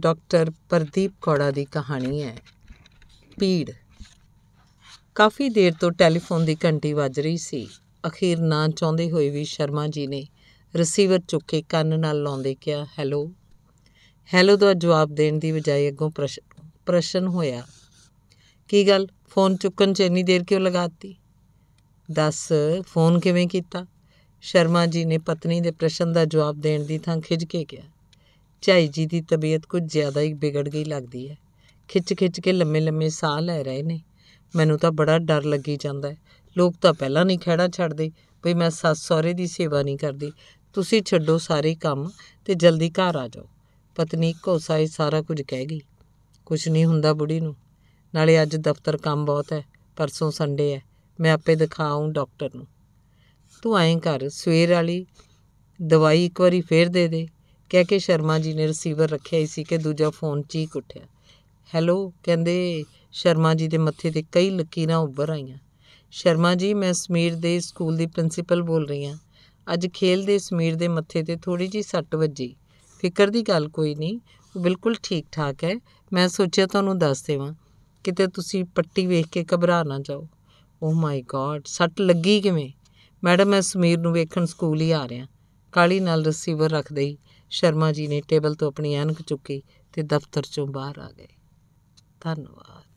doctor Pradeep ਕੌੜਾ ਦੀ ਕਹਾਣੀ ਹੈ ਪੀੜ ਕਾਫੀ ਦੇਰ ਤੋਂ ਟੈਲੀਫੋਨ ਦੀ ਘੰਟੀ ਵੱਜ ਰਹੀ ਸੀ ਅਖੀਰ ਨਾ ਚਾਹੁੰਦੇ ਹੋਏ ਵੀ ਸ਼ਰਮਾ ਜੀ ਨੇ ਰਿਸੀਵਰ ਚੁੱਕ ਕੇ ਕੰਨ ਨਾਲ ਲਾਉਂਦੇ ਕਿਹਾ ਹੈਲੋ ਹੈਲੋ ਦਾ ਜਵਾਬ ਦੇਣ ਦੀ ਬਜਾਏ ਅੱਗੋਂ ਪ੍ਰਸ਼ਨ ਹੋਇਆ ਕੀ ਗੱਲ ਫੋਨ ਚੁੱਕਣ 'ਚ ਇੰਨੀ ਦੇਰ ਕਿਉਂ ਲਗਾਤੀ ਦੱਸ ਫੋਨ ਕਿਵੇਂ ਕੀਤਾ ਸ਼ਰਮਾ ਜੀ ਨੇ ਪਤਨੀ ਦੇ ਪ੍ਰਸ਼ਨ ਦਾ ਜਵਾਬ ਦੇਣ ਦੀ ਥਾਂ ਖਿਜ ਕੇ ਕਿਹਾ ਝਾਈ ਜੀ ਦੀ ਤਬੀਅਤ ਕੁਝ ਜ਼ਿਆਦਾ ਹੀ ਵਿਗੜ ਗਈ ਲੱਗਦੀ ਹੈ ਖਿੱਚ-ਖਿੱਚ ਕੇ ਲੰਮੇ-ਲੰਮੇ ਸਾਹ ਲੈ ਰਹੇ ਨੇ ਮੈਨੂੰ ਤਾਂ ਬੜਾ ਡਰ ਲੱਗੀ ਜਾਂਦਾ ਹੈ ਲੋਕ ਤਾਂ ਪਹਿਲਾਂ ਨਹੀਂ ਖੜਾ ਛੱਡਦੇ ਵੀ ਮੈਂ ਸੱਸ ਸਹੁਰੇ ਦੀ ਸੇਵਾ ਨਹੀਂ ਕਰਦੀ ਤੁਸੀਂ ਛੱਡੋ ਸਾਰੇ ਕੰਮ ਤੇ ਜਲਦੀ ਘਰ ਆ ਜਾਓ ਪਤਨੀ ਕੋਸਾ ਇਹ ਸਾਰਾ ਕੁਝ ਕਹਿ ਗਈ ਕੁਝ ਨਹੀਂ ਹੁੰਦਾ ਬੁੜੀ ਨੂੰ ਨਾਲੇ ਅੱਜ ਦਫ਼ਤਰ ਕੰਮ ਬਹੁਤ ਹੈ ਪਰਸੋਂ ਸੰਡੇ ਹੈ ਮੈਂ ਆਪੇ ਦਿਖਾਉਂ ਡਾਕਟਰ ਨੂੰ ਤੂੰ ਐਂ ਕਰ ਸਵੇਰ ਵਾਲੀ ਦਵਾਈ ਇੱਕ ਵਾਰੀ ਫੇਰ ਦੇ ਦੇ ਕਹਿ ਕੇ ਸ਼ਰਮਾ ਜੀ ਨੇ ਰਿਸੀਵਰ ਰੱਖਿਆ ਹੀ ਸੀ ਕਿ ਦੂਜਾ ਫੋਨ ਚੀਕ ਉੱਠਿਆ ਹੈਲੋ ਕਹਿੰਦੇ ਸ਼ਰਮਾ ਜੀ ਦੇ ਮੱਥੇ ਤੇ ਕਈ ਲਕੀਰਾਂ ਉੱਭਰ ਆਈਆਂ ਸ਼ਰਮਾ ਜੀ ਮੈਂ ਸਮੀਰ ਦੇ ਸਕੂਲ ਦੀ ਪ੍ਰਿੰਸੀਪਲ ਬੋਲ ਰਹੀ ਹਾਂ ਅੱਜ ਖੇਲ ਦੇ ਸਮੀਰ ਦੇ ਮੱਥੇ ਤੇ ਥੋੜੀ ਜੀ ਸੱਟ ਵੱਜੀ ਫਿਕਰ ਦੀ ਗੱਲ ਕੋਈ ਨਹੀਂ ਉਹ ਬਿਲਕੁਲ ਠੀਕ ਠਾਕ ਹੈ ਮੈਂ ਸੋਚਿਆ ਤੁਹਾਨੂੰ ਦੱਸ ਦੇਵਾਂ ਕਿਤੇ ਤੁਸੀਂ ਪੱਟੀ ਵੇਖ ਕੇ ਘਬਰਾ ਨਾ ਜਾਓ ਓ ਮਾਈ ਗॉड ਸੱਟ ਲੱਗੀ ਕਿਵੇਂ ਮੈਡਮ ਮੈਂ ਸਮੀਰ ਨੂੰ ਵੇਖਣ ਸਕੂਲ ਹੀ ਆ ਰਿਹਾ ਕਾਲੀ ਨਾਲ ਰਿਸੀਵਰ ਰੱਖ ਦੇਈ ਸ਼ਰਮਾ ਜੀ ਨੇ ਟੇਬਲ ਤੋਂ ਆਪਣੀ ਐਨਕ ਚੁੱਕੀ ਤੇ ਦਫ਼ਤਰ ਚੋਂ ਬਾਹਰ ਆ ਗਏ ਧੰਨਵਾਦ